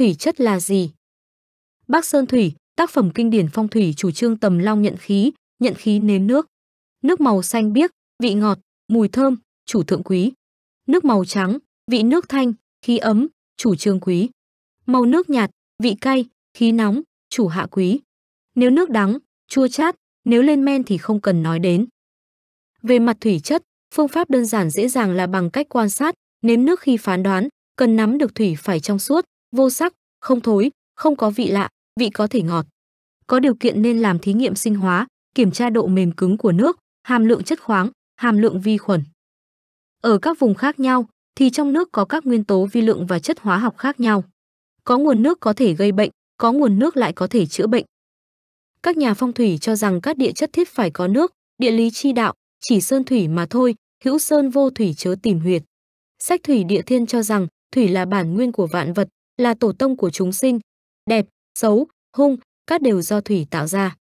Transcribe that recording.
Thủy chất là gì? Bắc Sơn Thủy, tác phẩm kinh điển phong thủy chủ trương tầm long nhận khí, nhận khí nếm nước. Nước màu xanh biếc, vị ngọt, mùi thơm, chủ thượng quý. Nước màu trắng, vị nước thanh, khí ấm, chủ trương quý. Màu nước nhạt, vị cay, khí nóng, chủ hạ quý. Nếu nước đắng, chua chát, nếu lên men thì không cần nói đến. Về mặt thủy chất, phương pháp đơn giản dễ dàng là bằng cách quan sát, nếm nước khi phán đoán, cần nắm được thủy phải trong suốt, vô sắc, không thối, không có vị lạ, vị có thể ngọt. Có điều kiện nên làm thí nghiệm sinh hóa, kiểm tra độ mềm cứng của nước, hàm lượng chất khoáng, hàm lượng vi khuẩn. Ở các vùng khác nhau thì trong nước có các nguyên tố vi lượng và chất hóa học khác nhau. Có nguồn nước có thể gây bệnh, có nguồn nước lại có thể chữa bệnh. Các nhà phong thủy cho rằng các địa chất thiết phải có nước, địa lý chi đạo, chỉ sơn thủy mà thôi, hữu sơn vô thủy chớ tìm huyệt. Sách thủy địa thiên cho rằng thủy là bản nguyên của vạn vật, là tổ tông của chúng sinh, đẹp, xấu, hung, các đều do thủy tạo ra.